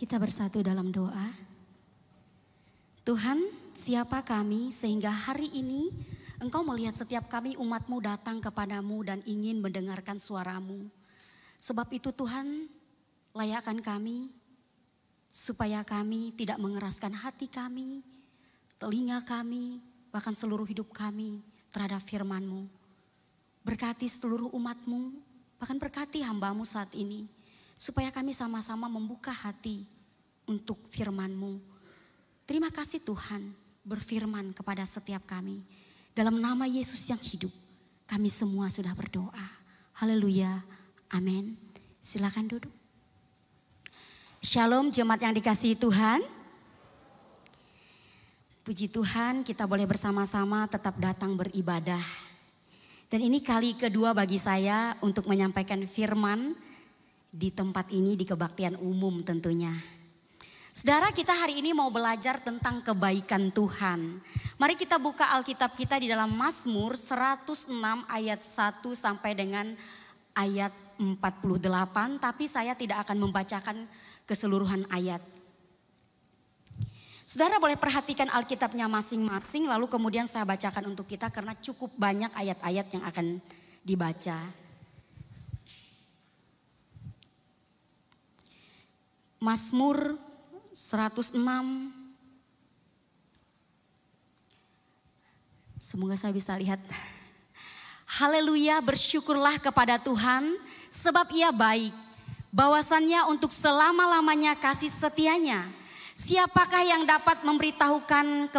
Kita bersatu dalam doa. Tuhan, siapa kami sehingga hari ini Engkau melihat setiap kami umatmu datang kepadamu dan ingin mendengarkan suaramu. Sebab itu Tuhan, layakkan kami supaya kami tidak mengeraskan hati kami, telinga kami, bahkan seluruh hidup kami terhadap FirmanMu. Berkati seluruh umatMu bahkan berkati hambamu saat ini, supaya kami sama-sama membuka hati, untuk firman-Mu. Terima kasih Tuhan berfirman kepada setiap kami. Dalam nama Yesus yang hidup, kami semua sudah berdoa. Haleluya. Amin. Silakan duduk. Shalom jemaat yang dikasihi Tuhan. Puji Tuhan kita boleh bersama-sama tetap datang beribadah. Dan ini kali kedua bagi saya untuk menyampaikan firman di tempat ini di kebaktian umum tentunya. Saudara kita hari ini mau belajar tentang kebaikan Tuhan. Mari kita buka Alkitab kita di dalam Mazmur 106 ayat 1 sampai dengan ayat 48. Tapi saya tidak akan membacakan keseluruhan ayat. Saudara boleh perhatikan Alkitabnya masing-masing lalu kemudian saya bacakan untuk kita karena cukup banyak ayat-ayat yang akan dibaca. Mazmur 106. Semoga saya bisa lihat. Haleluya, bersyukurlah kepada Tuhan sebab ia baik. Bawasannya untuk selama-lamanya kasih setianya. Siapakah yang dapat memberitahukan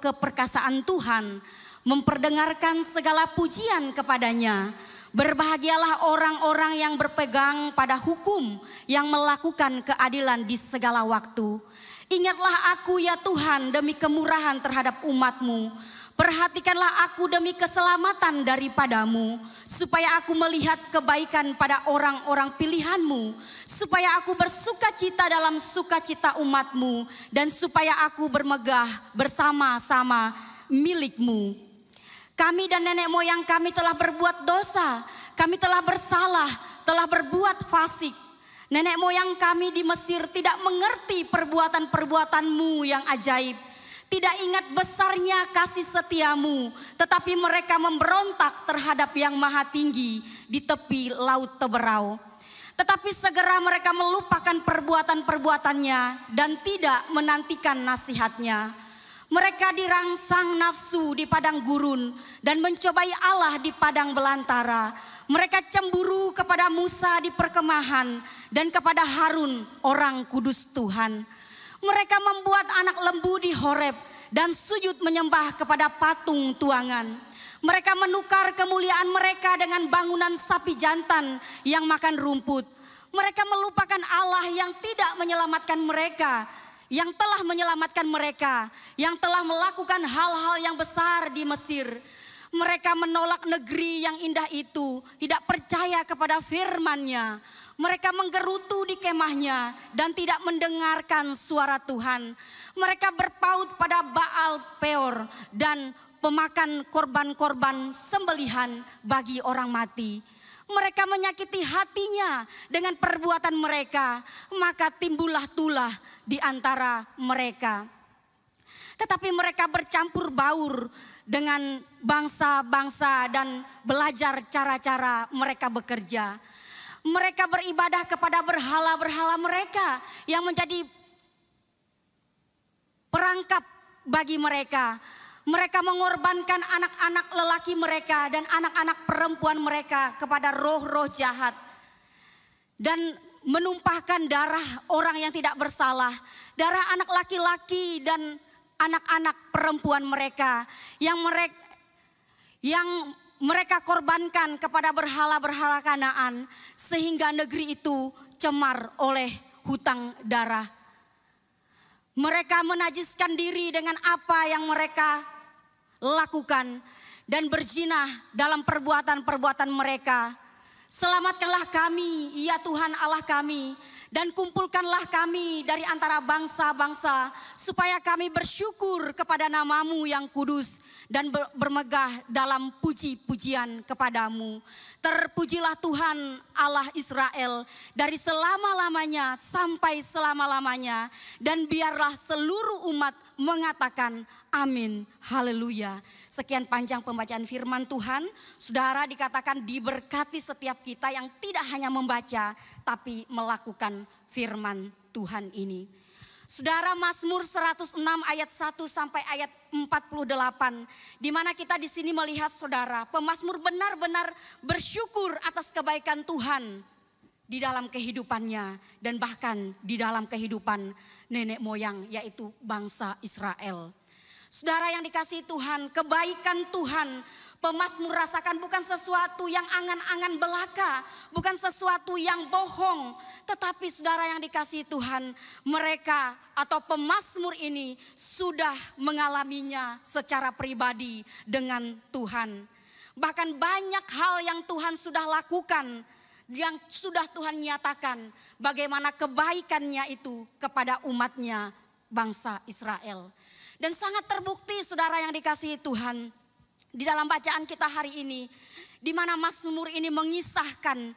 keperkasaan Tuhan, memperdengarkan segala pujian kepadanya, Berbahagialah orang-orang yang berpegang pada hukum yang melakukan keadilan di segala waktu. Ingatlah aku ya Tuhan demi kemurahan terhadap umatmu. Perhatikanlah aku demi keselamatan daripadamu, supaya aku melihat kebaikan pada orang-orang pilihanmu, supaya aku bersuka cita dalam sukacita umatmu, dan supaya aku bermegah bersama-sama milikmu. Kami dan nenek moyang kami telah berbuat dosa, kami telah bersalah, telah berbuat fasik. Nenek moyang kami di Mesir tidak mengerti perbuatan-perbuatanmu yang ajaib. Tidak ingat besarnya kasih setiamu, tetapi mereka memberontak terhadap yang maha tinggi di tepi laut teberau. Tetapi segera mereka melupakan perbuatan-perbuatannya dan tidak menantikan nasihatnya mereka dirangsang nafsu di padang gurun dan mencobai Allah di padang belantara. Mereka cemburu kepada Musa di perkemahan dan kepada Harun orang kudus Tuhan. Mereka membuat anak lembu di Horeb dan sujud menyembah kepada patung tuangan. Mereka menukar kemuliaan mereka dengan bangunan sapi jantan yang makan rumput. Mereka melupakan Allah yang tidak menyelamatkan mereka yang telah menyelamatkan mereka, yang telah melakukan hal-hal yang besar di Mesir. Mereka menolak negeri yang indah itu, tidak percaya kepada firman-Nya. Mereka menggerutu di kemahnya dan tidak mendengarkan suara Tuhan. Mereka berpaut pada Baal Peor dan pemakan korban-korban sembelihan bagi orang mati mereka menyakiti hatinya dengan perbuatan mereka, maka timbullah tulah di antara mereka. Tetapi mereka bercampur baur dengan bangsa-bangsa dan belajar cara-cara mereka bekerja. Mereka beribadah kepada berhala-berhala mereka yang menjadi perangkap bagi mereka mereka mengorbankan anak-anak lelaki mereka dan anak-anak perempuan mereka kepada roh-roh jahat. Dan menumpahkan darah orang yang tidak bersalah. Darah anak laki-laki dan anak-anak perempuan mereka. Yang mereka, yang mereka korbankan kepada berhala-berhala kanaan. Sehingga negeri itu cemar oleh hutang darah. Mereka menajiskan diri dengan apa yang mereka lakukan dan berzinah dalam perbuatan-perbuatan mereka. Selamatkanlah kami, ya Tuhan Allah kami, dan kumpulkanlah kami dari antara bangsa-bangsa, supaya kami bersyukur kepada namamu yang kudus dan bermegah dalam puji-pujian kepadamu. Terpujilah Tuhan Allah Israel dari selama-lamanya sampai selama-lamanya, dan biarlah seluruh umat mengatakan, Amin. Haleluya. Sekian panjang pembacaan firman Tuhan. Saudara dikatakan diberkati setiap kita yang tidak hanya membaca tapi melakukan firman Tuhan ini. Saudara Mazmur 106 ayat 1 sampai ayat 48 di mana kita di sini melihat saudara pemazmur benar-benar bersyukur atas kebaikan Tuhan di dalam kehidupannya dan bahkan di dalam kehidupan nenek moyang yaitu bangsa Israel. Saudara yang dikasih Tuhan, kebaikan Tuhan Pemasmur rasakan bukan sesuatu yang angan-angan belaka, bukan sesuatu yang bohong, tetapi saudara yang dikasih Tuhan, mereka atau pemasmur ini sudah mengalaminya secara pribadi dengan Tuhan. Bahkan banyak hal yang Tuhan sudah lakukan, yang sudah Tuhan nyatakan bagaimana kebaikannya itu kepada umatnya bangsa Israel. Dan sangat terbukti saudara yang dikasihi Tuhan. Di dalam bacaan kita hari ini. di mana Mazmur ini mengisahkan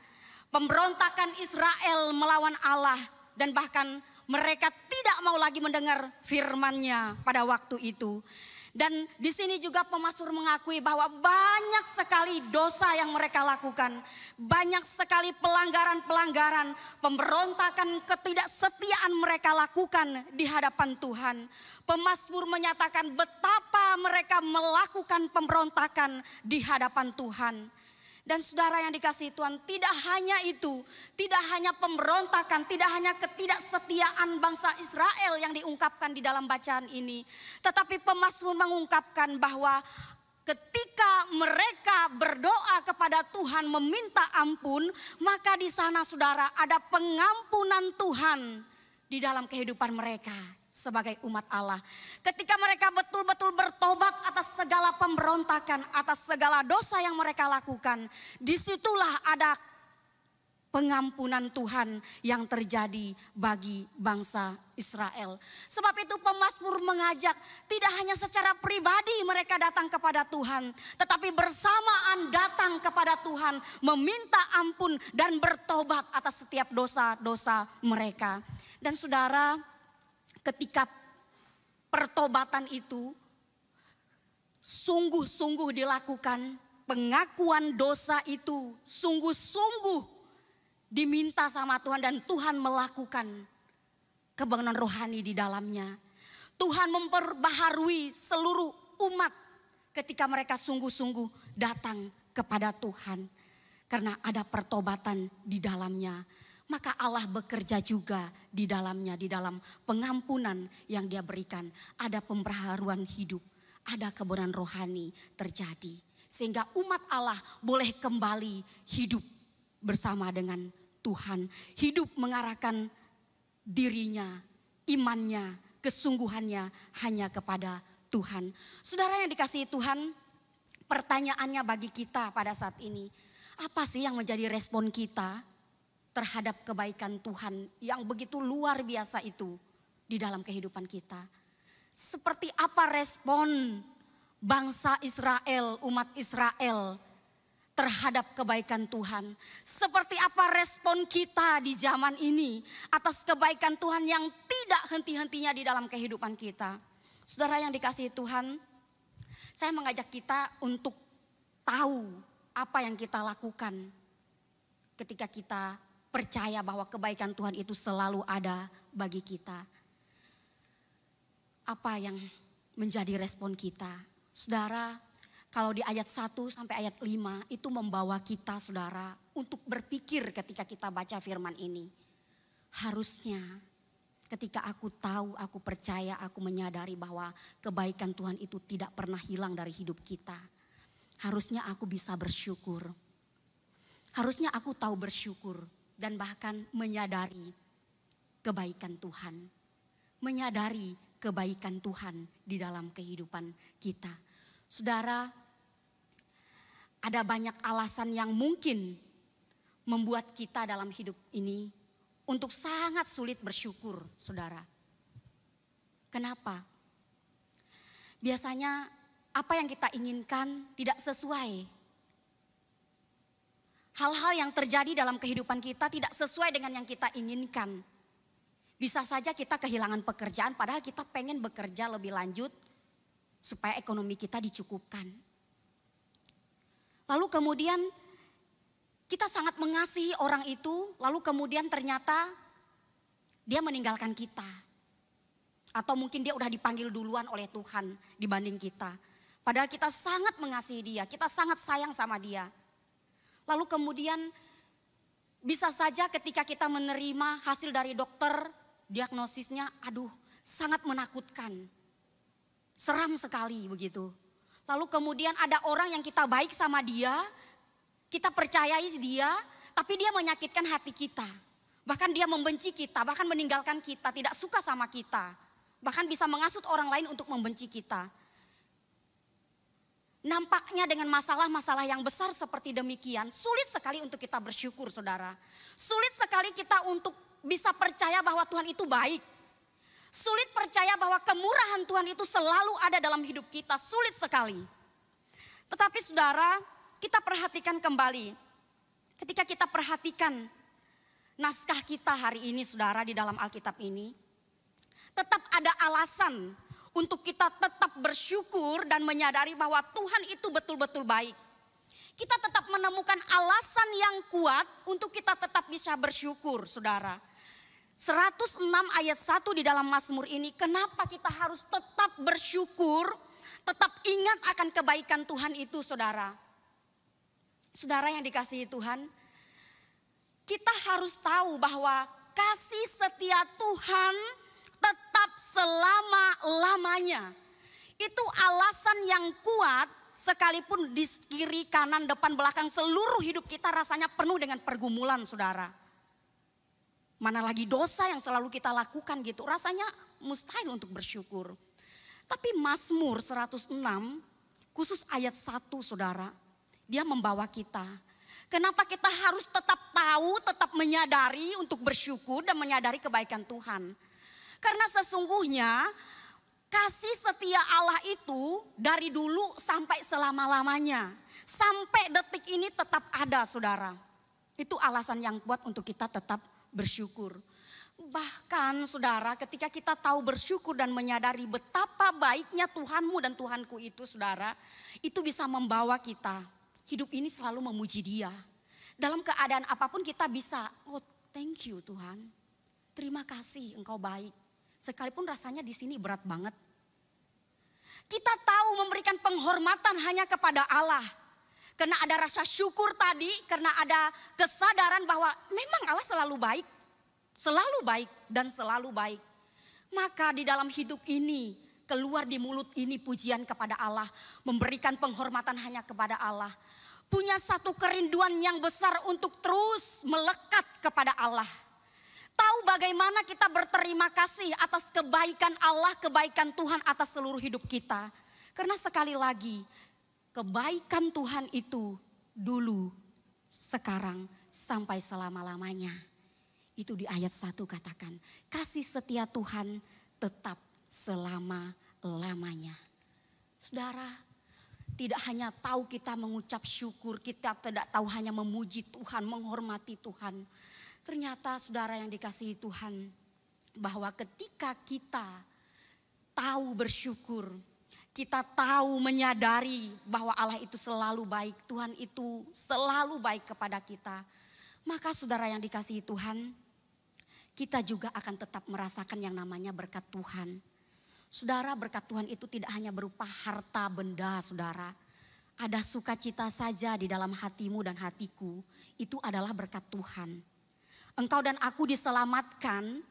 pemberontakan Israel melawan Allah. Dan bahkan mereka tidak mau lagi mendengar firmannya pada waktu itu. Dan di sini juga pemasur mengakui bahwa banyak sekali dosa yang mereka lakukan. Banyak sekali pelanggaran-pelanggaran, pemberontakan, ketidaksetiaan mereka lakukan di hadapan Tuhan. Pemasmur menyatakan betapa mereka melakukan pemberontakan di hadapan Tuhan. Dan saudara yang dikasih Tuhan, tidak hanya itu, tidak hanya pemberontakan, tidak hanya ketidaksetiaan bangsa Israel yang diungkapkan di dalam bacaan ini, tetapi pemazmur mengungkapkan bahwa ketika mereka berdoa kepada Tuhan meminta ampun, maka di sana saudara ada pengampunan Tuhan di dalam kehidupan mereka sebagai umat Allah. Ketika mereka betul-betul bertobat atas segala pemberontakan, atas segala dosa yang mereka lakukan, disitulah ada pengampunan Tuhan yang terjadi bagi bangsa Israel. Sebab itu pemazmur mengajak tidak hanya secara pribadi mereka datang kepada Tuhan, tetapi bersamaan datang kepada Tuhan meminta ampun dan bertobat atas setiap dosa-dosa mereka. Dan saudara, ketika pertobatan itu sungguh-sungguh dilakukan, pengakuan dosa itu sungguh-sungguh diminta sama Tuhan dan Tuhan melakukan kebangunan rohani di dalamnya. Tuhan memperbaharui seluruh umat ketika mereka sungguh-sungguh datang kepada Tuhan karena ada pertobatan di dalamnya maka Allah bekerja juga di dalamnya, di dalam pengampunan yang dia berikan. Ada pemberharuan hidup, ada kebenaran rohani terjadi. Sehingga umat Allah boleh kembali hidup bersama dengan Tuhan. Hidup mengarahkan dirinya, imannya, kesungguhannya hanya kepada Tuhan. Saudara yang dikasihi Tuhan, pertanyaannya bagi kita pada saat ini. Apa sih yang menjadi respon kita terhadap kebaikan Tuhan yang begitu luar biasa itu di dalam kehidupan kita. Seperti apa respon bangsa Israel, umat Israel terhadap kebaikan Tuhan? Seperti apa respon kita di zaman ini atas kebaikan Tuhan yang tidak henti-hentinya di dalam kehidupan kita? Saudara yang dikasihi Tuhan, saya mengajak kita untuk tahu apa yang kita lakukan ketika kita percaya bahwa kebaikan Tuhan itu selalu ada bagi kita. Apa yang menjadi respon kita? Saudara, kalau di ayat 1 sampai ayat 5 itu membawa kita saudara untuk berpikir ketika kita baca firman ini. Harusnya ketika aku tahu, aku percaya, aku menyadari bahwa kebaikan Tuhan itu tidak pernah hilang dari hidup kita. Harusnya aku bisa bersyukur. Harusnya aku tahu bersyukur dan bahkan menyadari kebaikan Tuhan. Menyadari kebaikan Tuhan di dalam kehidupan kita. Saudara, ada banyak alasan yang mungkin membuat kita dalam hidup ini untuk sangat sulit bersyukur, Saudara. Kenapa? Biasanya apa yang kita inginkan tidak sesuai hal-hal yang terjadi dalam kehidupan kita tidak sesuai dengan yang kita inginkan. Bisa saja kita kehilangan pekerjaan padahal kita pengen bekerja lebih lanjut supaya ekonomi kita dicukupkan. Lalu kemudian kita sangat mengasihi orang itu, lalu kemudian ternyata dia meninggalkan kita. Atau mungkin dia udah dipanggil duluan oleh Tuhan dibanding kita. Padahal kita sangat mengasihi dia, kita sangat sayang sama dia. Lalu kemudian bisa saja ketika kita menerima hasil dari dokter, diagnosisnya aduh sangat menakutkan. Seram sekali begitu. Lalu kemudian ada orang yang kita baik sama dia, kita percayai dia, tapi dia menyakitkan hati kita. Bahkan dia membenci kita, bahkan meninggalkan kita, tidak suka sama kita. Bahkan bisa mengasut orang lain untuk membenci kita. Nampaknya dengan masalah-masalah yang besar seperti demikian, sulit sekali untuk kita bersyukur saudara. Sulit sekali kita untuk bisa percaya bahwa Tuhan itu baik. Sulit percaya bahwa kemurahan Tuhan itu selalu ada dalam hidup kita, sulit sekali. Tetapi saudara, kita perhatikan kembali. Ketika kita perhatikan naskah kita hari ini saudara di dalam Alkitab ini. Tetap ada alasan untuk kita tetap bersyukur dan menyadari bahwa Tuhan itu betul-betul baik. Kita tetap menemukan alasan yang kuat untuk kita tetap bisa bersyukur, Saudara. 106 ayat 1 di dalam Mazmur ini, kenapa kita harus tetap bersyukur, tetap ingat akan kebaikan Tuhan itu, Saudara? Saudara yang dikasihi Tuhan, kita harus tahu bahwa kasih setia Tuhan tetap selama-lamanya. Itu alasan yang kuat sekalipun di kiri, kanan, depan, belakang seluruh hidup kita rasanya penuh dengan pergumulan saudara. Mana lagi dosa yang selalu kita lakukan gitu. Rasanya mustahil untuk bersyukur. Tapi Mazmur 106 khusus ayat 1 saudara. Dia membawa kita. Kenapa kita harus tetap tahu, tetap menyadari untuk bersyukur dan menyadari kebaikan Tuhan. Karena sesungguhnya kasih setia Allah itu dari dulu sampai selama-lamanya. Sampai detik ini tetap ada saudara. Itu alasan yang kuat untuk kita tetap bersyukur. Bahkan saudara ketika kita tahu bersyukur dan menyadari betapa baiknya Tuhanmu dan Tuhanku itu saudara. Itu bisa membawa kita hidup ini selalu memuji dia. Dalam keadaan apapun kita bisa, oh thank you Tuhan. Terima kasih engkau baik. Sekalipun rasanya di sini berat banget. Kita tahu memberikan penghormatan hanya kepada Allah. Karena ada rasa syukur tadi, karena ada kesadaran bahwa memang Allah selalu baik. Selalu baik dan selalu baik. Maka di dalam hidup ini, keluar di mulut ini pujian kepada Allah. Memberikan penghormatan hanya kepada Allah punya satu kerinduan yang besar untuk terus melekat kepada Allah. Tahu bagaimana kita berterima kasih atas kebaikan Allah, kebaikan Tuhan atas seluruh hidup kita. Karena sekali lagi, kebaikan Tuhan itu dulu, sekarang, sampai selama-lamanya. Itu di ayat 1 katakan, kasih setia Tuhan tetap selama-lamanya. Saudara, tidak hanya tahu kita mengucap syukur, kita tidak tahu hanya memuji Tuhan, menghormati Tuhan. Ternyata saudara yang dikasihi Tuhan, bahwa ketika kita tahu bersyukur, kita tahu menyadari bahwa Allah itu selalu baik, Tuhan itu selalu baik kepada kita. Maka saudara yang dikasihi Tuhan, kita juga akan tetap merasakan yang namanya berkat Tuhan. Saudara, berkat Tuhan itu tidak hanya berupa harta benda, saudara. Ada sukacita saja di dalam hatimu dan hatiku, itu adalah berkat Tuhan engkau dan aku diselamatkan,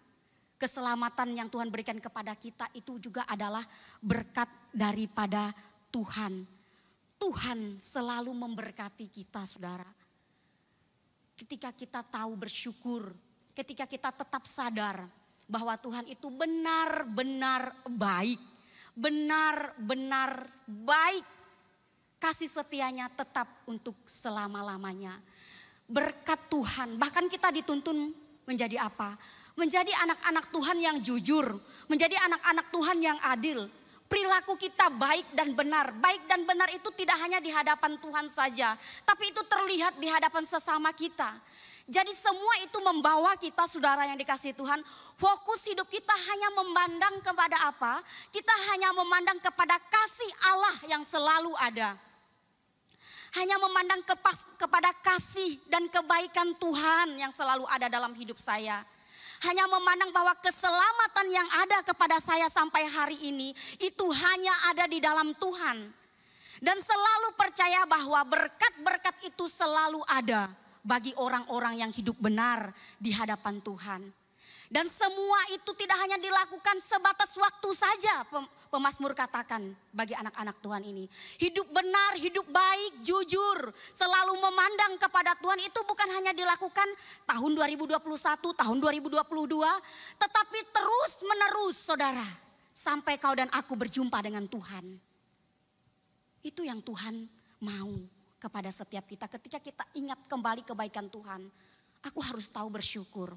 keselamatan yang Tuhan berikan kepada kita itu juga adalah berkat daripada Tuhan. Tuhan selalu memberkati kita, saudara. Ketika kita tahu bersyukur, ketika kita tetap sadar bahwa Tuhan itu benar-benar baik, benar-benar baik kasih setianya tetap untuk selama-lamanya berkat Tuhan. Bahkan kita dituntun menjadi apa? Menjadi anak-anak Tuhan yang jujur, menjadi anak-anak Tuhan yang adil. Perilaku kita baik dan benar. Baik dan benar itu tidak hanya di hadapan Tuhan saja, tapi itu terlihat di hadapan sesama kita. Jadi semua itu membawa kita saudara yang dikasih Tuhan, fokus hidup kita hanya memandang kepada apa? Kita hanya memandang kepada kasih Allah yang selalu ada hanya memandang kepas, kepada kasih dan kebaikan Tuhan yang selalu ada dalam hidup saya. Hanya memandang bahwa keselamatan yang ada kepada saya sampai hari ini itu hanya ada di dalam Tuhan. Dan selalu percaya bahwa berkat-berkat itu selalu ada bagi orang-orang yang hidup benar di hadapan Tuhan. Dan semua itu tidak hanya dilakukan sebatas waktu saja pemasmur katakan bagi anak-anak Tuhan ini. Hidup benar, hidup baik, jujur, selalu memandang kepada Tuhan itu bukan hanya dilakukan tahun 2021, tahun 2022, tetapi terus menerus saudara. Sampai kau dan aku berjumpa dengan Tuhan. Itu yang Tuhan mau kepada setiap kita ketika kita ingat kembali kebaikan Tuhan. Aku harus tahu bersyukur.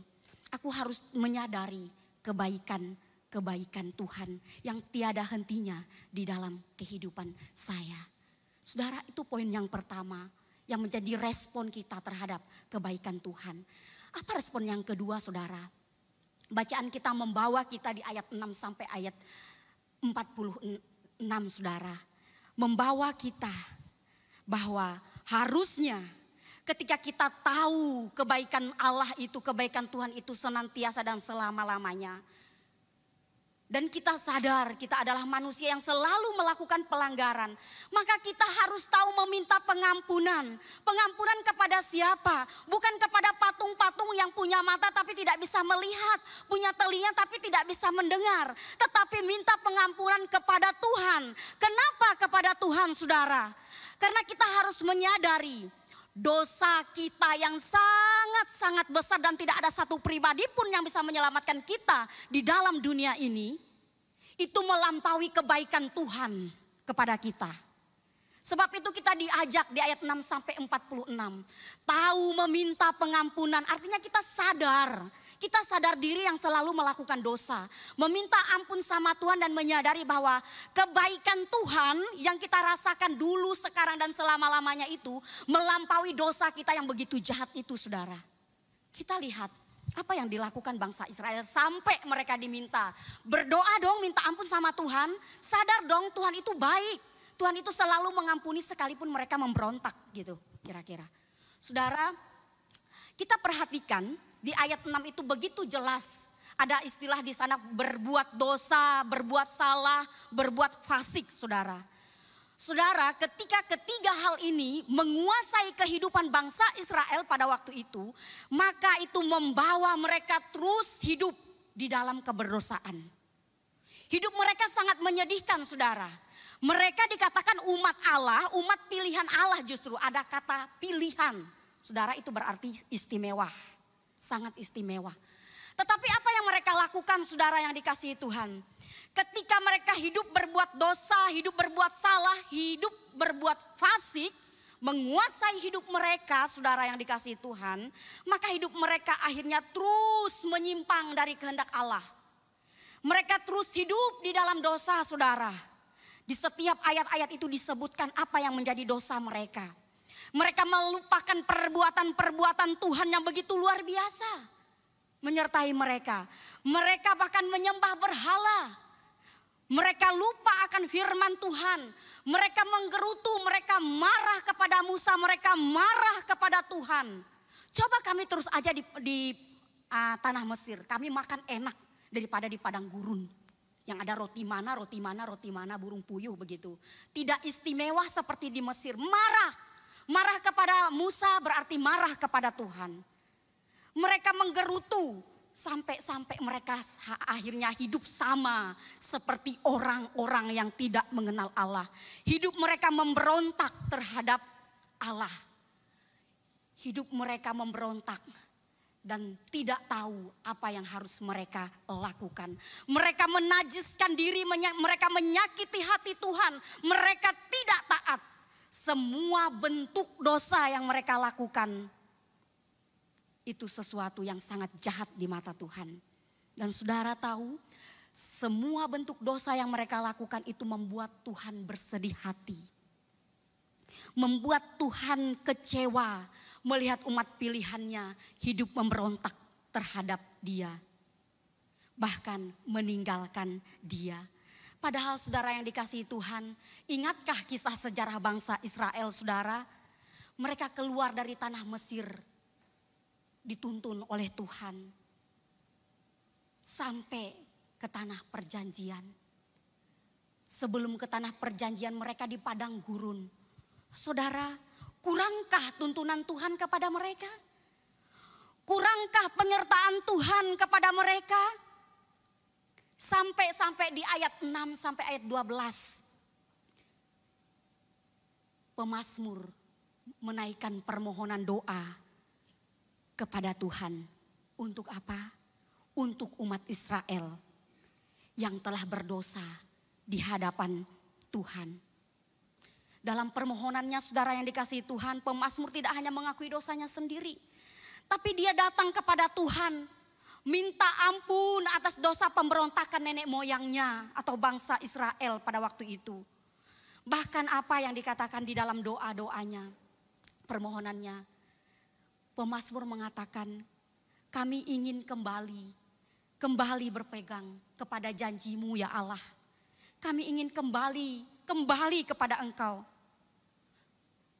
Aku harus menyadari kebaikan-kebaikan Tuhan yang tiada hentinya di dalam kehidupan saya. Saudara, itu poin yang pertama yang menjadi respon kita terhadap kebaikan Tuhan. Apa respon yang kedua, Saudara? Bacaan kita membawa kita di ayat 6 sampai ayat 46, Saudara. Membawa kita bahwa harusnya ketika kita tahu kebaikan Allah itu, kebaikan Tuhan itu senantiasa dan selama-lamanya. Dan kita sadar kita adalah manusia yang selalu melakukan pelanggaran. Maka kita harus tahu meminta pengampunan. Pengampunan kepada siapa? Bukan kepada patung-patung yang punya mata tapi tidak bisa melihat. Punya telinga tapi tidak bisa mendengar. Tetapi minta pengampunan kepada Tuhan. Kenapa kepada Tuhan saudara? Karena kita harus menyadari dosa kita yang sangat-sangat besar dan tidak ada satu pribadi pun yang bisa menyelamatkan kita di dalam dunia ini, itu melampaui kebaikan Tuhan kepada kita. Sebab itu kita diajak di ayat 6 sampai 46. Tahu meminta pengampunan, artinya kita sadar kita sadar diri yang selalu melakukan dosa, meminta ampun sama Tuhan dan menyadari bahwa kebaikan Tuhan yang kita rasakan dulu, sekarang dan selama-lamanya itu melampaui dosa kita yang begitu jahat itu, Saudara. Kita lihat apa yang dilakukan bangsa Israel sampai mereka diminta berdoa dong minta ampun sama Tuhan, sadar dong Tuhan itu baik. Tuhan itu selalu mengampuni sekalipun mereka memberontak gitu kira-kira. Saudara, kita perhatikan di ayat 6 itu begitu jelas. Ada istilah di sana berbuat dosa, berbuat salah, berbuat fasik, Saudara. Saudara, ketika ketiga hal ini menguasai kehidupan bangsa Israel pada waktu itu, maka itu membawa mereka terus hidup di dalam keberdosaan. Hidup mereka sangat menyedihkan, Saudara. Mereka dikatakan umat Allah, umat pilihan Allah justru ada kata pilihan. Saudara, itu berarti istimewa sangat istimewa. Tetapi apa yang mereka lakukan saudara yang dikasihi Tuhan? Ketika mereka hidup berbuat dosa, hidup berbuat salah, hidup berbuat fasik, menguasai hidup mereka, saudara yang dikasihi Tuhan, maka hidup mereka akhirnya terus menyimpang dari kehendak Allah. Mereka terus hidup di dalam dosa, saudara. Di setiap ayat-ayat itu disebutkan apa yang menjadi dosa mereka. Mereka melupakan perbuatan-perbuatan Tuhan yang begitu luar biasa menyertai mereka. Mereka bahkan menyembah berhala. Mereka lupa akan firman Tuhan. Mereka menggerutu, mereka marah kepada Musa, mereka marah kepada Tuhan. Coba kami terus aja di, di uh, tanah Mesir, kami makan enak daripada di padang gurun. Yang ada roti mana, roti mana, roti mana, burung puyuh begitu. Tidak istimewa seperti di Mesir, marah Marah kepada Musa berarti marah kepada Tuhan. Mereka menggerutu sampai-sampai mereka akhirnya hidup sama seperti orang-orang yang tidak mengenal Allah. Hidup mereka memberontak terhadap Allah. Hidup mereka memberontak dan tidak tahu apa yang harus mereka lakukan. Mereka menajiskan diri, mereka menyakiti hati Tuhan, mereka tidak taat semua bentuk dosa yang mereka lakukan itu sesuatu yang sangat jahat di mata Tuhan. Dan saudara tahu, semua bentuk dosa yang mereka lakukan itu membuat Tuhan bersedih hati. Membuat Tuhan kecewa melihat umat pilihannya hidup memberontak terhadap dia. Bahkan meninggalkan dia. Padahal saudara yang dikasihi Tuhan, ingatkah kisah sejarah bangsa Israel saudara? Mereka keluar dari tanah Mesir, dituntun oleh Tuhan. Sampai ke tanah perjanjian. Sebelum ke tanah perjanjian mereka di padang gurun. Saudara, kurangkah tuntunan Tuhan kepada mereka? Kurangkah penyertaan Tuhan kepada mereka? Sampai-sampai di ayat 6 sampai ayat 12. Pemasmur menaikkan permohonan doa kepada Tuhan. Untuk apa? Untuk umat Israel yang telah berdosa di hadapan Tuhan. Dalam permohonannya saudara yang dikasih Tuhan, pemasmur tidak hanya mengakui dosanya sendiri, tapi dia datang kepada Tuhan minta ampun atas dosa pemberontakan nenek moyangnya atau bangsa Israel pada waktu itu. Bahkan apa yang dikatakan di dalam doa-doanya, permohonannya. Pemasmur mengatakan, kami ingin kembali, kembali berpegang kepada janjimu ya Allah. Kami ingin kembali, kembali kepada engkau.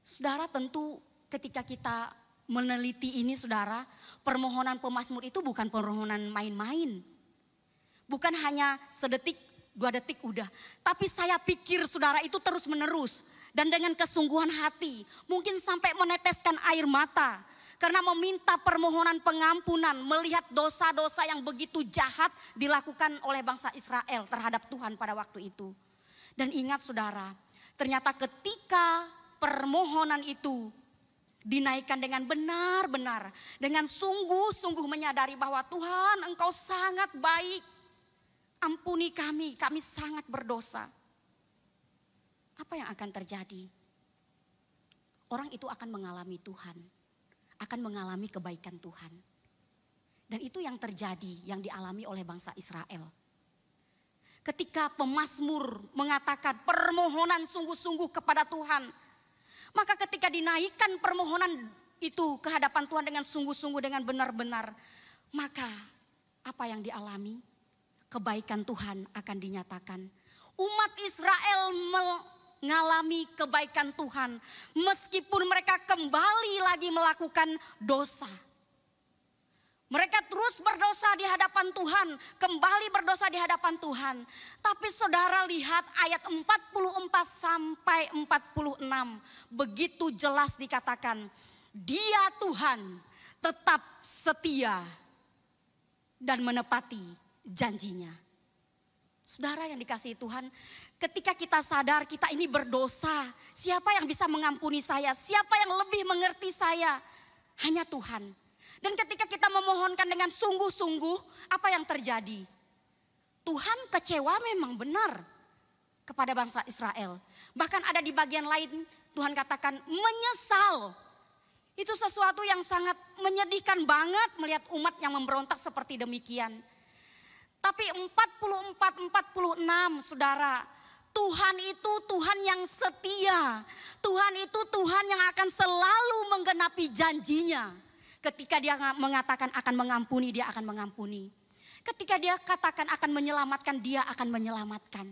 Saudara tentu ketika kita meneliti ini saudara, permohonan pemasmur itu bukan permohonan main-main. Bukan hanya sedetik, dua detik udah. Tapi saya pikir saudara itu terus menerus. Dan dengan kesungguhan hati, mungkin sampai meneteskan air mata. Karena meminta permohonan pengampunan, melihat dosa-dosa yang begitu jahat dilakukan oleh bangsa Israel terhadap Tuhan pada waktu itu. Dan ingat saudara, ternyata ketika permohonan itu Dinaikkan dengan benar-benar, dengan sungguh-sungguh menyadari bahwa Tuhan Engkau sangat baik. Ampuni kami, kami sangat berdosa. Apa yang akan terjadi? Orang itu akan mengalami Tuhan, akan mengalami kebaikan Tuhan. Dan itu yang terjadi, yang dialami oleh bangsa Israel ketika pemazmur mengatakan permohonan sungguh-sungguh kepada Tuhan maka ketika dinaikkan permohonan itu ke hadapan Tuhan dengan sungguh-sungguh dengan benar-benar, maka apa yang dialami kebaikan Tuhan akan dinyatakan. Umat Israel mengalami kebaikan Tuhan meskipun mereka kembali lagi melakukan dosa. Mereka terus berdosa di hadapan Tuhan, kembali berdosa di hadapan Tuhan. Tapi saudara lihat ayat 44 sampai 46 begitu jelas dikatakan, dia Tuhan tetap setia dan menepati janjinya. Saudara yang dikasihi Tuhan, ketika kita sadar kita ini berdosa, siapa yang bisa mengampuni saya? Siapa yang lebih mengerti saya? Hanya Tuhan. Dan ketika kita memohonkan dengan sungguh-sungguh, apa yang terjadi? Tuhan kecewa memang benar kepada bangsa Israel. Bahkan ada di bagian lain Tuhan katakan menyesal. Itu sesuatu yang sangat menyedihkan banget melihat umat yang memberontak seperti demikian. Tapi 44 46 Saudara, Tuhan itu Tuhan yang setia. Tuhan itu Tuhan yang akan selalu menggenapi janjinya. Ketika dia mengatakan akan mengampuni, dia akan mengampuni. Ketika dia katakan akan menyelamatkan, dia akan menyelamatkan.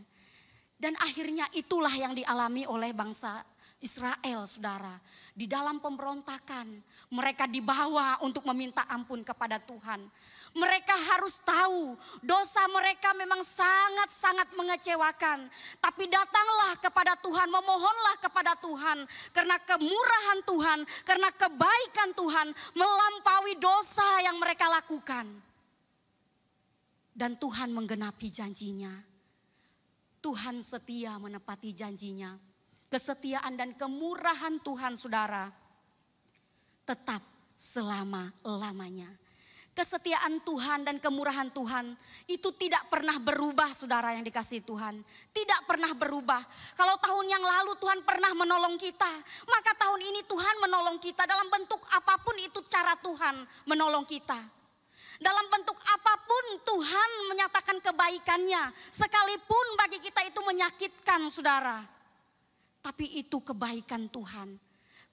Dan akhirnya itulah yang dialami oleh bangsa Israel, saudara, di dalam pemberontakan, mereka dibawa untuk meminta ampun kepada Tuhan. Mereka harus tahu dosa mereka memang sangat-sangat mengecewakan, tapi datanglah kepada Tuhan, memohonlah kepada Tuhan karena kemurahan Tuhan, karena kebaikan Tuhan melampaui dosa yang mereka lakukan, dan Tuhan menggenapi janjinya. Tuhan setia menepati janjinya kesetiaan dan kemurahan Tuhan saudara tetap selama-lamanya. Kesetiaan Tuhan dan kemurahan Tuhan itu tidak pernah berubah saudara yang dikasih Tuhan. Tidak pernah berubah. Kalau tahun yang lalu Tuhan pernah menolong kita. Maka tahun ini Tuhan menolong kita dalam bentuk apapun itu cara Tuhan menolong kita dalam bentuk apapun Tuhan menyatakan kebaikannya. Sekalipun bagi kita itu menyakitkan saudara. Tapi itu kebaikan Tuhan.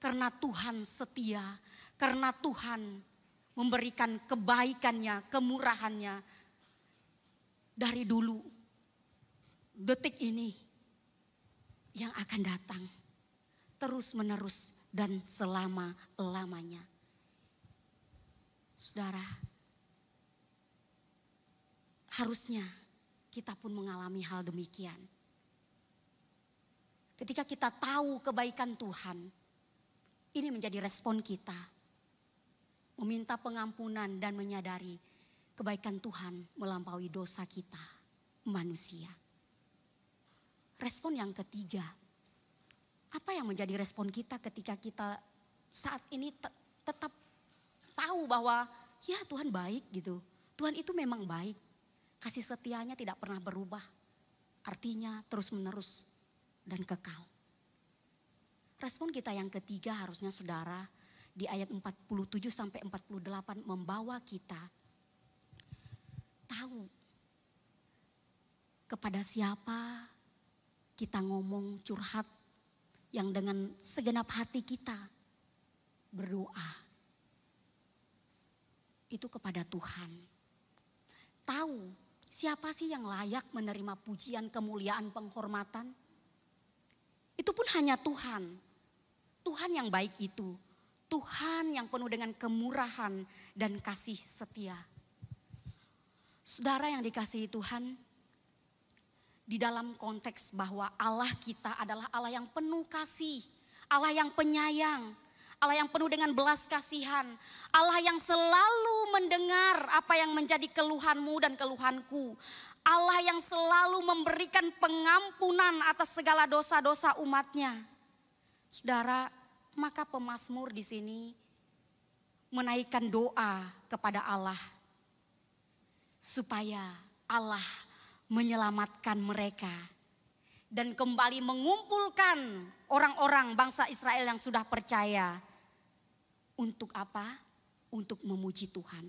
Karena Tuhan setia, karena Tuhan memberikan kebaikannya, kemurahannya dari dulu. Detik ini yang akan datang terus menerus dan selama-lamanya. Saudara, harusnya kita pun mengalami hal demikian. Ketika kita tahu kebaikan Tuhan, ini menjadi respon kita. Meminta pengampunan dan menyadari kebaikan Tuhan melampaui dosa kita, manusia. Respon yang ketiga, apa yang menjadi respon kita ketika kita saat ini te tetap tahu bahwa ya Tuhan baik gitu. Tuhan itu memang baik. Kasih setianya tidak pernah berubah. Artinya terus menerus dan kekal. Respon kita yang ketiga harusnya saudara di ayat 47 sampai 48 membawa kita tahu kepada siapa kita ngomong curhat yang dengan segenap hati kita berdoa. Itu kepada Tuhan. Tahu siapa sih yang layak menerima pujian, kemuliaan, penghormatan? Itu pun hanya Tuhan. Tuhan yang baik itu. Tuhan yang penuh dengan kemurahan dan kasih setia. Saudara yang dikasihi Tuhan, di dalam konteks bahwa Allah kita adalah Allah yang penuh kasih, Allah yang penyayang, Allah yang penuh dengan belas kasihan, Allah yang selalu mendengar apa yang menjadi keluhanmu dan keluhanku, Allah yang selalu memberikan pengampunan atas segala dosa-dosa umatnya. Saudara, maka pemazmur di sini menaikkan doa kepada Allah supaya Allah menyelamatkan mereka dan kembali mengumpulkan orang-orang bangsa Israel yang sudah percaya untuk apa? Untuk memuji Tuhan,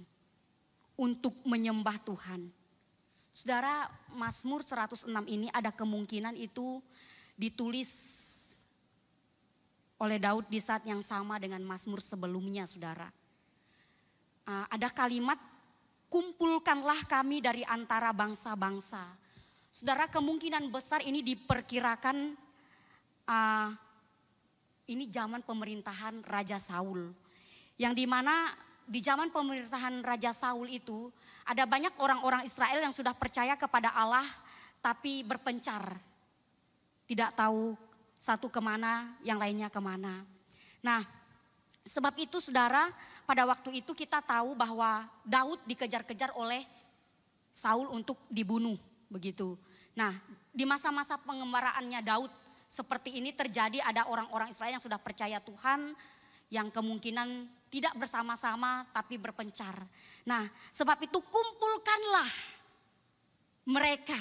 untuk menyembah Tuhan. Saudara, Mazmur 106 ini ada kemungkinan itu ditulis oleh Daud di saat yang sama dengan Mazmur sebelumnya, saudara. Ah, ada kalimat, kumpulkanlah kami dari antara bangsa-bangsa. Saudara, kemungkinan besar ini diperkirakan ah, ini zaman pemerintahan Raja Saul. Yang dimana di zaman pemerintahan Raja Saul itu ada banyak orang-orang Israel yang sudah percaya kepada Allah tapi berpencar. Tidak tahu satu kemana, yang lainnya kemana. Nah, sebab itu saudara pada waktu itu kita tahu bahwa Daud dikejar-kejar oleh Saul untuk dibunuh begitu. Nah, di masa-masa pengembaraannya Daud seperti ini terjadi ada orang-orang Israel yang sudah percaya Tuhan, yang kemungkinan tidak bersama-sama tapi berpencar. Nah, sebab itu kumpulkanlah mereka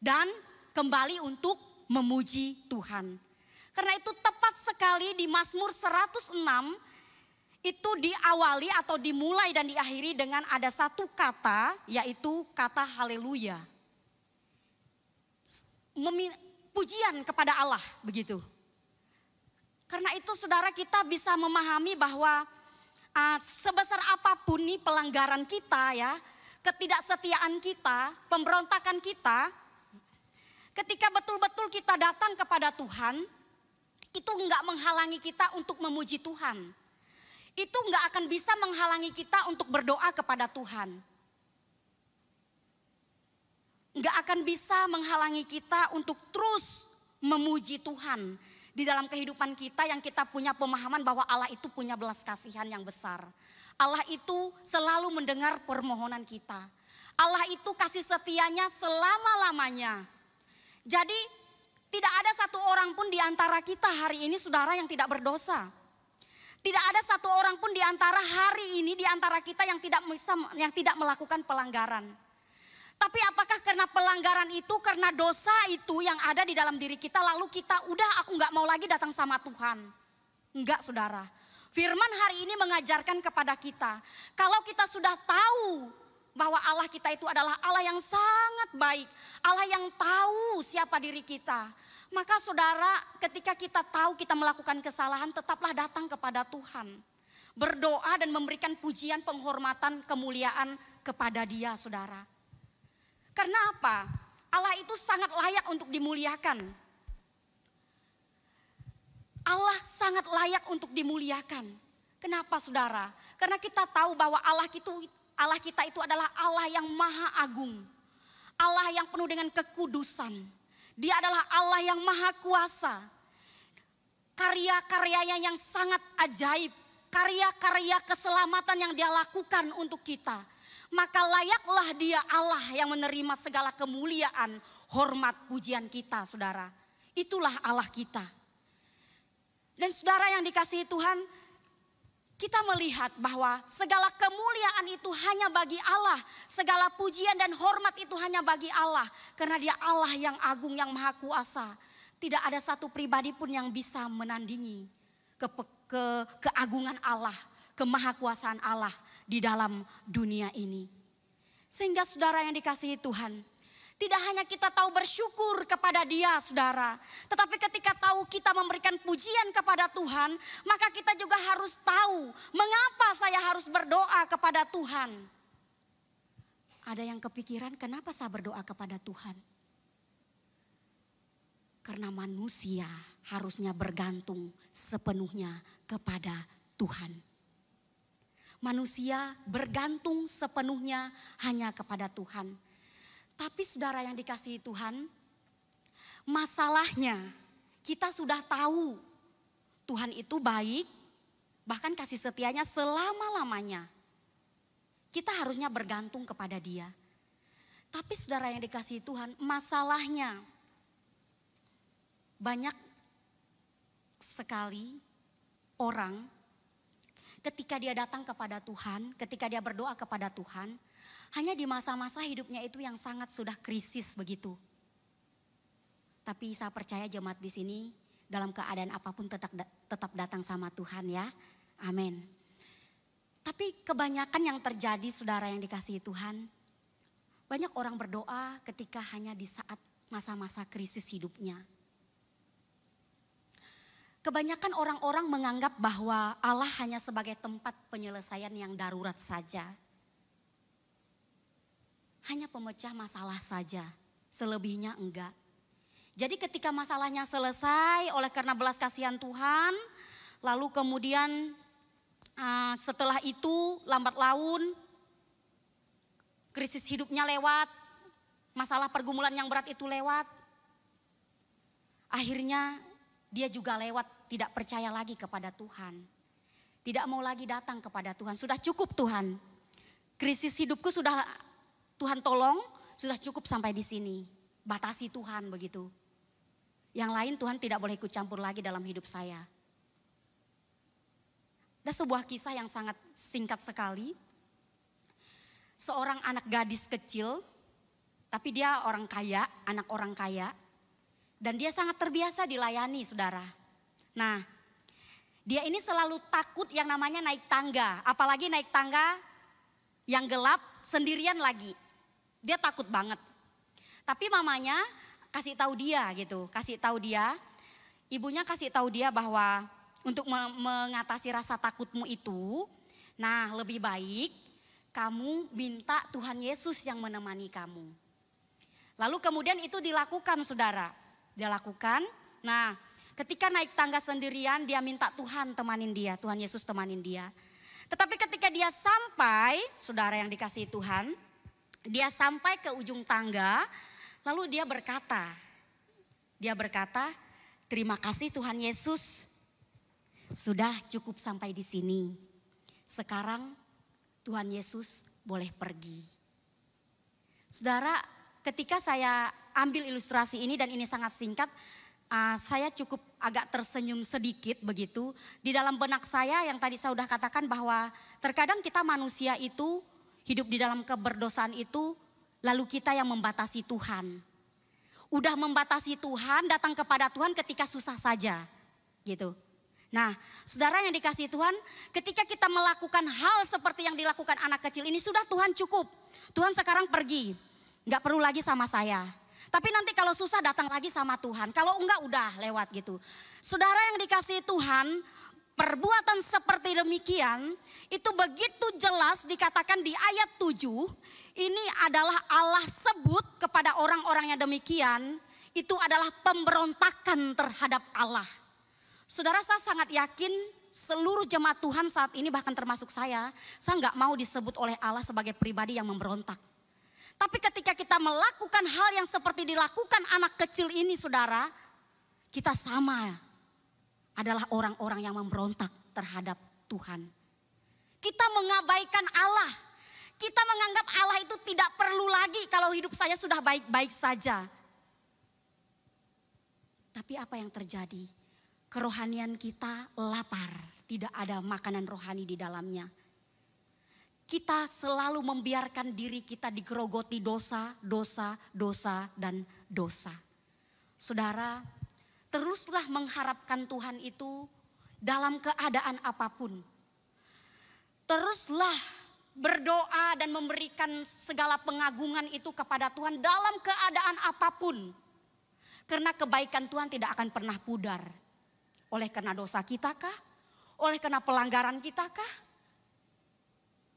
dan kembali untuk memuji Tuhan. Karena itu tepat sekali di Mazmur 106 itu diawali atau dimulai dan diakhiri dengan ada satu kata yaitu kata haleluya. Pujian kepada Allah begitu. Karena itu saudara kita bisa memahami bahwa uh, sebesar apapun nih pelanggaran kita ya, ketidaksetiaan kita, pemberontakan kita, ketika betul-betul kita datang kepada Tuhan, itu nggak menghalangi kita untuk memuji Tuhan. Itu nggak akan bisa menghalangi kita untuk berdoa kepada Tuhan. Nggak akan bisa menghalangi kita untuk terus memuji Tuhan di dalam kehidupan kita yang kita punya pemahaman bahwa Allah itu punya belas kasihan yang besar. Allah itu selalu mendengar permohonan kita. Allah itu kasih setianya selama-lamanya. Jadi tidak ada satu orang pun di antara kita hari ini saudara yang tidak berdosa. Tidak ada satu orang pun di antara hari ini di antara kita yang tidak bisa yang tidak melakukan pelanggaran. Tapi apakah karena pelanggaran itu, karena dosa itu yang ada di dalam diri kita, lalu kita udah aku nggak mau lagi datang sama Tuhan? Enggak saudara. Firman hari ini mengajarkan kepada kita, kalau kita sudah tahu bahwa Allah kita itu adalah Allah yang sangat baik, Allah yang tahu siapa diri kita. Maka saudara ketika kita tahu kita melakukan kesalahan tetaplah datang kepada Tuhan. Berdoa dan memberikan pujian penghormatan kemuliaan kepada dia saudara. Karena apa? Allah itu sangat layak untuk dimuliakan. Allah sangat layak untuk dimuliakan. Kenapa saudara? Karena kita tahu bahwa Allah itu Allah kita itu adalah Allah yang maha agung. Allah yang penuh dengan kekudusan. Dia adalah Allah yang maha kuasa. Karya-karyanya yang sangat ajaib. Karya-karya keselamatan yang dia lakukan untuk kita maka layaklah dia Allah yang menerima segala kemuliaan, hormat, pujian kita saudara. Itulah Allah kita. Dan saudara yang dikasihi Tuhan, kita melihat bahwa segala kemuliaan itu hanya bagi Allah. Segala pujian dan hormat itu hanya bagi Allah. Karena dia Allah yang agung, yang maha kuasa. Tidak ada satu pribadi pun yang bisa menandingi ke, ke, keagungan Allah, kemahakuasaan Allah di dalam dunia ini. Sehingga saudara yang dikasihi Tuhan, tidak hanya kita tahu bersyukur kepada Dia, saudara, tetapi ketika tahu kita memberikan pujian kepada Tuhan, maka kita juga harus tahu mengapa saya harus berdoa kepada Tuhan. Ada yang kepikiran, kenapa saya berdoa kepada Tuhan? Karena manusia harusnya bergantung sepenuhnya kepada Tuhan manusia bergantung sepenuhnya hanya kepada Tuhan. Tapi saudara yang dikasihi Tuhan, masalahnya kita sudah tahu Tuhan itu baik, bahkan kasih setianya selama-lamanya. Kita harusnya bergantung kepada Dia. Tapi saudara yang dikasihi Tuhan, masalahnya banyak sekali orang ketika dia datang kepada Tuhan, ketika dia berdoa kepada Tuhan, hanya di masa-masa hidupnya itu yang sangat sudah krisis begitu. Tapi saya percaya jemaat di sini dalam keadaan apapun tetap tetap datang sama Tuhan ya. Amin. Tapi kebanyakan yang terjadi saudara yang dikasihi Tuhan, banyak orang berdoa ketika hanya di saat masa-masa krisis hidupnya Kebanyakan orang-orang menganggap bahwa Allah hanya sebagai tempat penyelesaian yang darurat saja. Hanya pemecah masalah saja, selebihnya enggak. Jadi ketika masalahnya selesai oleh karena belas kasihan Tuhan, lalu kemudian uh, setelah itu lambat laun krisis hidupnya lewat, masalah pergumulan yang berat itu lewat. Akhirnya dia juga lewat tidak percaya lagi kepada Tuhan. Tidak mau lagi datang kepada Tuhan. Sudah cukup Tuhan. Krisis hidupku sudah Tuhan tolong, sudah cukup sampai di sini. Batasi Tuhan begitu. Yang lain Tuhan tidak boleh ikut campur lagi dalam hidup saya. Ada sebuah kisah yang sangat singkat sekali. Seorang anak gadis kecil, tapi dia orang kaya, anak orang kaya dan dia sangat terbiasa dilayani saudara. Nah dia ini selalu takut yang namanya naik tangga. Apalagi naik tangga yang gelap sendirian lagi. Dia takut banget. Tapi mamanya kasih tahu dia gitu, kasih tahu dia, ibunya kasih tahu dia bahwa untuk mengatasi rasa takutmu itu, nah lebih baik kamu minta Tuhan Yesus yang menemani kamu. Lalu kemudian itu dilakukan saudara dia lakukan. Nah, ketika naik tangga sendirian dia minta Tuhan temanin dia, Tuhan Yesus temanin dia. Tetapi ketika dia sampai, saudara yang dikasih Tuhan, dia sampai ke ujung tangga, lalu dia berkata, dia berkata, terima kasih Tuhan Yesus, sudah cukup sampai di sini. Sekarang Tuhan Yesus boleh pergi. Saudara, ketika saya ambil ilustrasi ini dan ini sangat singkat. Uh, saya cukup agak tersenyum sedikit begitu. Di dalam benak saya yang tadi saya sudah katakan bahwa terkadang kita manusia itu hidup di dalam keberdosaan itu lalu kita yang membatasi Tuhan. Udah membatasi Tuhan datang kepada Tuhan ketika susah saja gitu. Nah, saudara yang dikasih Tuhan, ketika kita melakukan hal seperti yang dilakukan anak kecil ini, sudah Tuhan cukup. Tuhan sekarang pergi, nggak perlu lagi sama saya. Tapi nanti kalau susah datang lagi sama Tuhan. Kalau enggak udah lewat gitu. Saudara yang dikasih Tuhan, perbuatan seperti demikian itu begitu jelas dikatakan di ayat 7. Ini adalah Allah sebut kepada orang-orang yang demikian itu adalah pemberontakan terhadap Allah. Saudara saya sangat yakin seluruh jemaat Tuhan saat ini bahkan termasuk saya, saya nggak mau disebut oleh Allah sebagai pribadi yang memberontak. Tapi ketika kita melakukan hal yang seperti dilakukan anak kecil ini saudara, kita sama adalah orang-orang yang memberontak terhadap Tuhan. Kita mengabaikan Allah. Kita menganggap Allah itu tidak perlu lagi kalau hidup saya sudah baik-baik saja. Tapi apa yang terjadi? Kerohanian kita lapar, tidak ada makanan rohani di dalamnya kita selalu membiarkan diri kita digerogoti dosa, dosa, dosa, dan dosa. Saudara, teruslah mengharapkan Tuhan itu dalam keadaan apapun. Teruslah berdoa dan memberikan segala pengagungan itu kepada Tuhan dalam keadaan apapun. Karena kebaikan Tuhan tidak akan pernah pudar. Oleh karena dosa kita kah? Oleh karena pelanggaran kita kah?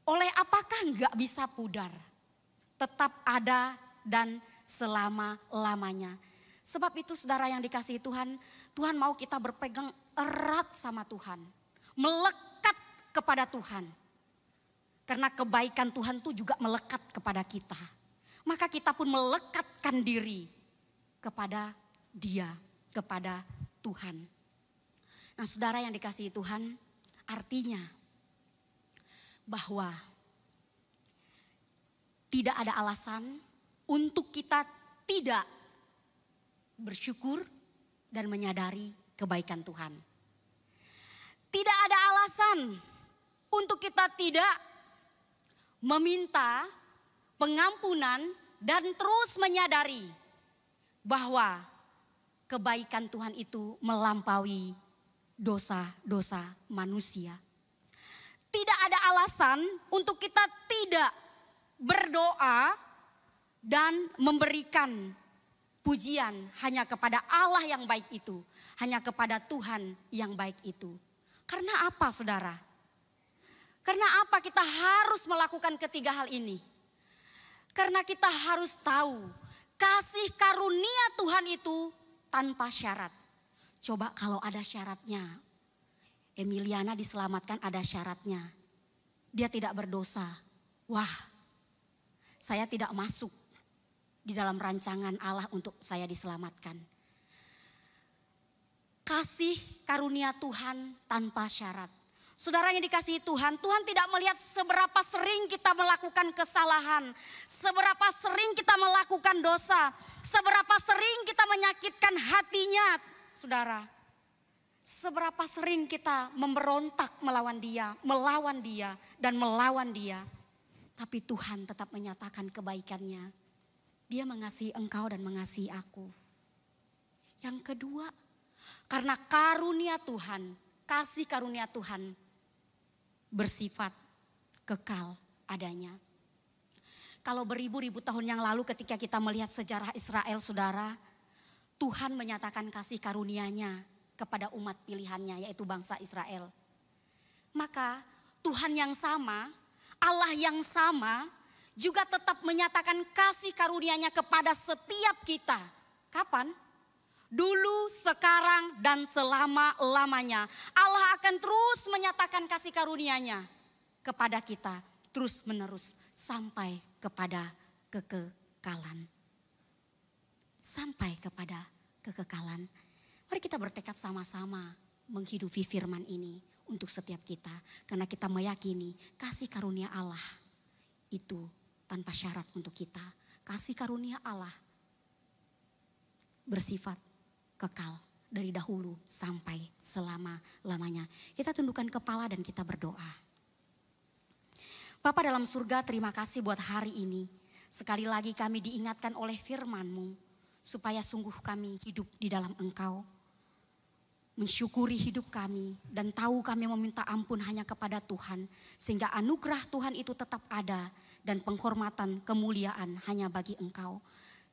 Oleh apakah nggak bisa pudar? Tetap ada dan selama-lamanya. Sebab itu saudara yang dikasihi Tuhan, Tuhan mau kita berpegang erat sama Tuhan. Melekat kepada Tuhan. Karena kebaikan Tuhan itu juga melekat kepada kita. Maka kita pun melekatkan diri kepada dia, kepada Tuhan. Nah saudara yang dikasihi Tuhan, artinya bahwa tidak ada alasan untuk kita tidak bersyukur dan menyadari kebaikan Tuhan. Tidak ada alasan untuk kita tidak meminta pengampunan dan terus menyadari bahwa kebaikan Tuhan itu melampaui dosa-dosa manusia tidak ada alasan untuk kita tidak berdoa dan memberikan pujian hanya kepada Allah yang baik itu, hanya kepada Tuhan yang baik itu. Karena apa, saudara? Karena apa kita harus melakukan ketiga hal ini? Karena kita harus tahu kasih karunia Tuhan itu tanpa syarat. Coba kalau ada syaratnya, Emiliana diselamatkan ada syaratnya. Dia tidak berdosa. Wah, saya tidak masuk di dalam rancangan Allah untuk saya diselamatkan. Kasih karunia Tuhan tanpa syarat. Saudara yang dikasihi Tuhan, Tuhan tidak melihat seberapa sering kita melakukan kesalahan, seberapa sering kita melakukan dosa, seberapa sering kita menyakitkan hatinya, saudara. Seberapa sering kita memberontak melawan dia, melawan dia, dan melawan dia. Tapi Tuhan tetap menyatakan kebaikannya. Dia mengasihi engkau dan mengasihi aku. Yang kedua, karena karunia Tuhan, kasih karunia Tuhan bersifat kekal adanya. Kalau beribu-ribu tahun yang lalu ketika kita melihat sejarah Israel saudara, Tuhan menyatakan kasih karunianya kepada umat pilihannya yaitu bangsa Israel. Maka Tuhan yang sama, Allah yang sama juga tetap menyatakan kasih karunia-Nya kepada setiap kita. Kapan? Dulu, sekarang, dan selama-lamanya. Allah akan terus menyatakan kasih karunia-Nya kepada kita. Terus menerus sampai kepada kekekalan. Sampai kepada kekekalan. Mari kita bertekad sama-sama menghidupi firman ini untuk setiap kita. Karena kita meyakini kasih karunia Allah itu tanpa syarat untuk kita. Kasih karunia Allah bersifat kekal dari dahulu sampai selama-lamanya. Kita tundukkan kepala dan kita berdoa. Bapak dalam surga terima kasih buat hari ini. Sekali lagi kami diingatkan oleh FirmanMu supaya sungguh kami hidup di dalam Engkau mensyukuri hidup kami dan tahu kami meminta ampun hanya kepada Tuhan sehingga anugerah Tuhan itu tetap ada dan penghormatan kemuliaan hanya bagi Engkau.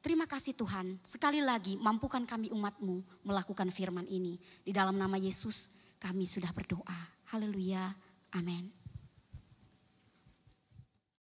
Terima kasih Tuhan, sekali lagi mampukan kami umatmu melakukan firman ini. Di dalam nama Yesus kami sudah berdoa. Haleluya, amin.